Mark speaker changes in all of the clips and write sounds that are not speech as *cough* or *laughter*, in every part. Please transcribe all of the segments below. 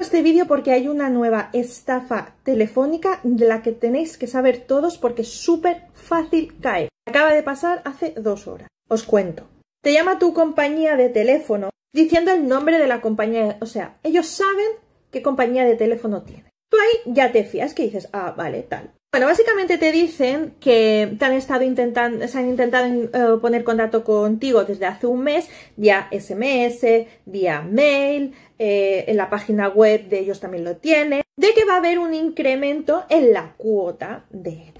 Speaker 1: este vídeo porque hay una nueva estafa telefónica de la que tenéis que saber todos porque es súper fácil caer. Acaba de pasar hace dos horas. Os cuento. Te llama tu compañía de teléfono diciendo el nombre de la compañía. O sea, ellos saben qué compañía de teléfono tiene. Tú ahí ya te fías que dices, ah, vale, tal. Bueno, básicamente te dicen que han estado intentando, se han intentado eh, poner contacto contigo desde hace un mes, vía SMS, vía mail, eh, en la página web de ellos también lo tiene, de que va a haber un incremento en la cuota de,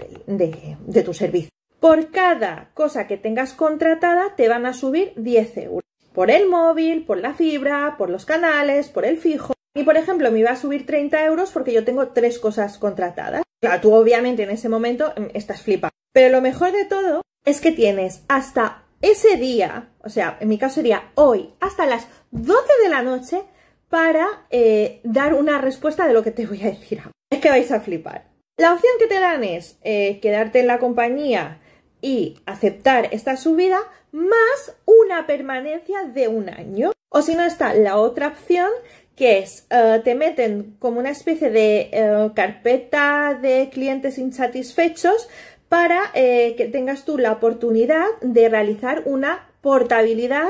Speaker 1: tu servicio. Por cada cosa que tengas contratada te van a subir 10 euros. Por el móvil, por la fibra, por los canales, por el fijo. Y por ejemplo, me iba a subir 30 euros porque yo tengo tres cosas contratadas. Claro, tú obviamente en ese momento mm, estás flipa. Pero lo mejor de todo es que tienes hasta ese día, o sea, en mi caso sería hoy, hasta las 12 de la noche para eh, dar una respuesta de lo que te voy a decir. Es que vais a flipar. La opción que te dan es eh, quedarte en la compañía y aceptar esta subida más una permanencia de un año. O si no está la otra opción que es, eh, te meten como una especie de eh, carpeta de clientes insatisfechos para eh, que tengas tú la oportunidad de realizar una portabilidad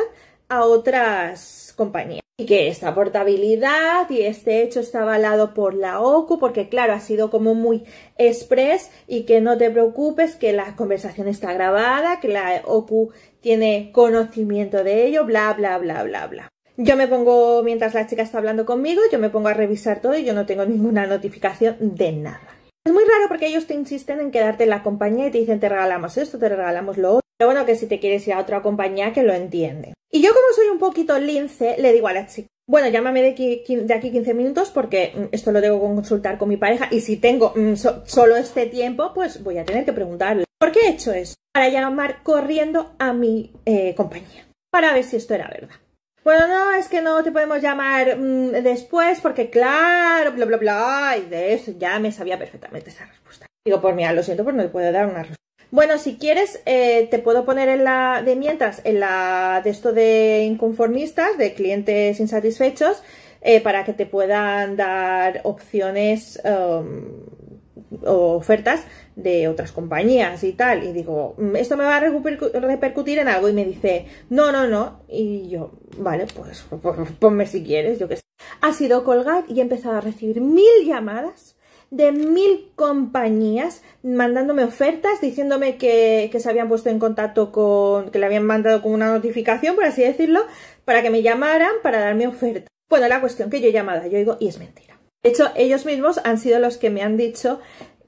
Speaker 1: a otras compañías. Y que esta portabilidad y este hecho está avalado por la OCU, porque claro, ha sido como muy express y que no te preocupes, que la conversación está grabada, que la OCU tiene conocimiento de ello, bla, bla, bla, bla, bla. Yo me pongo, mientras la chica está hablando conmigo, yo me pongo a revisar todo y yo no tengo ninguna notificación de nada. Es muy raro porque ellos te insisten en quedarte en la compañía y te dicen te regalamos esto, te regalamos lo otro. Pero bueno, que si te quieres ir a otra compañía que lo entiende. Y yo como soy un poquito lince, le digo a la chica, bueno, llámame de aquí, 15 minutos porque mm, esto lo tengo que consultar con mi pareja y si tengo mm, solo este tiempo, pues voy a tener que preguntarle. ¿Por qué he hecho eso? Para llamar corriendo a mi eh, compañía, para ver si esto era verdad. Bueno, no, es que no te podemos llamar mm, después porque claro, bla, bla, bla. Y de eso ya me sabía perfectamente esa respuesta. Digo, por mi, ah, lo siento, pero no te puedo dar una respuesta. Bueno, si quieres, eh, te puedo poner en la de mientras, en la de esto de inconformistas, de clientes insatisfechos, eh, para que te puedan dar opciones um, o ofertas de otras compañías y tal. Y digo, mm, esto me va a repercutir en algo. Y me dice, no, no, no. Y yo, vale, pues, pues, pues, pues ponme si quieres, yo qué sé. Ha sido colgar y he empezado a recibir mil llamadas de mil compañías mandándome ofertas, diciéndome que, que, se habían puesto en contacto con, que le habían mandado como una notificación, por así decirlo, para que me llamaran para darme oferta. Bueno, la cuestión que yo he llamado, yo digo, y es mentira. De hecho, ellos mismos han sido los que me han dicho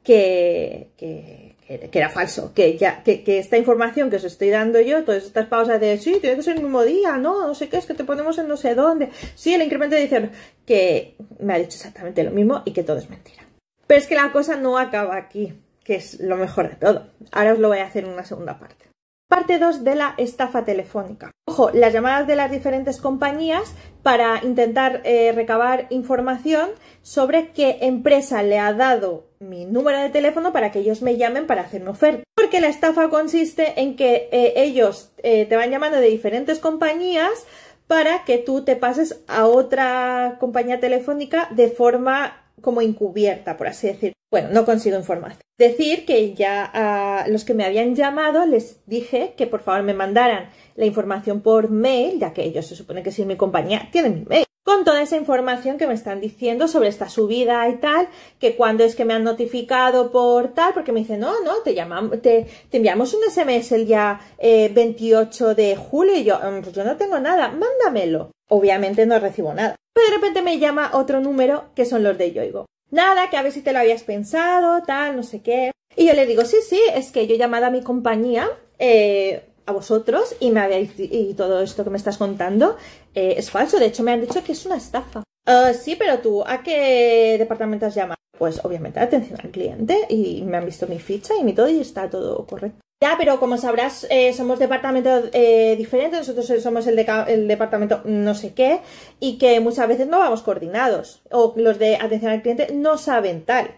Speaker 1: que, que, que era falso, que, ya, que, que, esta información que os estoy dando yo, todas estas pausas de, sí, tiene que ser el mismo día, no, no sé qué, es que te ponemos en no sé dónde, sí, el incremento de que me ha dicho exactamente lo mismo y que todo es mentira. Pero es que la cosa no acaba aquí, que es lo mejor de todo. Ahora os lo voy a hacer en una segunda parte. Parte 2 de la estafa telefónica. Ojo, las llamadas de las diferentes compañías para intentar eh, recabar información sobre qué empresa le ha dado mi número de teléfono para que ellos me llamen para hacerme oferta. Porque la estafa consiste en que eh, ellos eh, te van llamando de diferentes compañías para que tú te pases a otra compañía telefónica de forma como encubierta, por así decirlo. Bueno, no consigo información. Decir que ya a ah, los que me habían llamado les dije que por favor me mandaran la información por mail, ya que ellos se supone que si mi compañía tienen mi mail. Con toda esa información que me están diciendo sobre esta subida y tal, que cuando es que me han notificado por tal, porque me dicen, no, no, te llamamos, te, enviamos un SMS el día 28 eh, de julio y yo, mm, pues yo no tengo nada, mándamelo. Obviamente no recibo nada. Pero de repente me llama otro número que son los de Yoigo nada, que a ver si te lo habías pensado, tal, no sé qué. Y yo le digo, sí, sí, es que yo he llamado a mi compañía, eh, a vosotros, y me habéis, y todo esto que me estás contando eh, es falso. De hecho, me han dicho que es una estafa. Ah, sí, pero tú, ¿a qué departamento has llamado? Pues obviamente atención al cliente y me han visto mi ficha y mi todo y está todo correcto. Ya, pero como sabrás, eh, somos departamentos eh, diferentes, nosotros eh, somos el, departamento no sé qué, y que muchas veces no vamos coordinados, o los de atención al cliente no saben tal.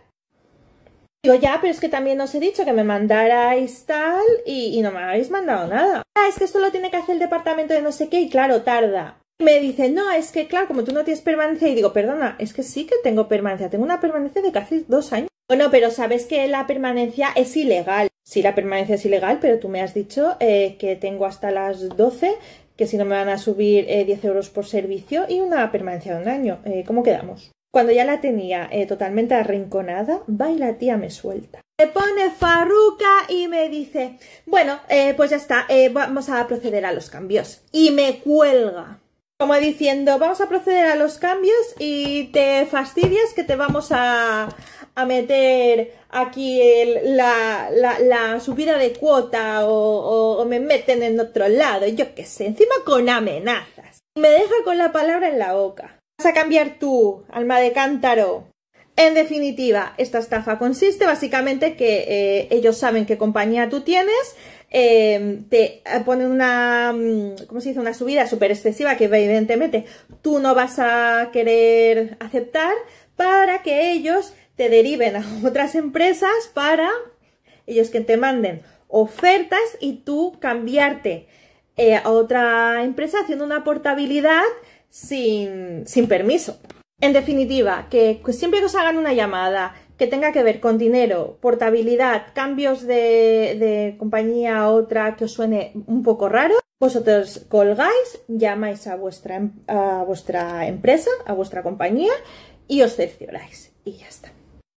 Speaker 1: Digo, ya, pero es que también os he dicho que me mandarais tal y, no me habéis mandado nada. Ah, es que esto lo tiene que hacer el departamento de no sé qué y claro, tarda. Me dice no, es que claro, como tú no tienes permanencia, y digo, perdona, es que sí que tengo permanencia, tengo una permanencia de casi dos años. Bueno, pero sabes que la permanencia es ilegal. Sí, la permanencia es ilegal, pero tú me has dicho eh, que tengo hasta las 12, que si no me van a subir 10 eh, euros por servicio y una permanencia de un año. Eh, ¿Cómo quedamos? Cuando ya la tenía totalmente arrinconada, va y la tía me suelta. Me pone farruca y me dice, bueno, pues ya está, vamos a proceder a los cambios. Y me cuelga como diciendo, vamos a proceder a los cambios y te fastidias que te vamos a, meter aquí la, subida de cuota o, me meten en otro lado, yo qué sé, encima con amenazas. Me deja con la palabra en la boca. Vas a cambiar tú, alma de cántaro. En definitiva, esta estafa consiste básicamente que eh, ellos saben qué compañía tú tienes, Em, te ponen una, mm, ¿cómo se dice? Una subida súper excesiva que evidentemente tú no vas a querer aceptar para que ellos te deriven a *laughs* otras empresas para ellos que te manden ofertas y tú cambiarte eh, a otra empresa haciendo una portabilidad sin, sin permiso. En definitiva, que siempre que os hagan una llamada, que tenga que ver con dinero, portabilidad, cambios de, compañía a otra que os suene un poco raro, vosotros colgáis, llamáis a vuestra, em, a vuestra empresa, a vuestra compañía y os cercioráis. Y ya está.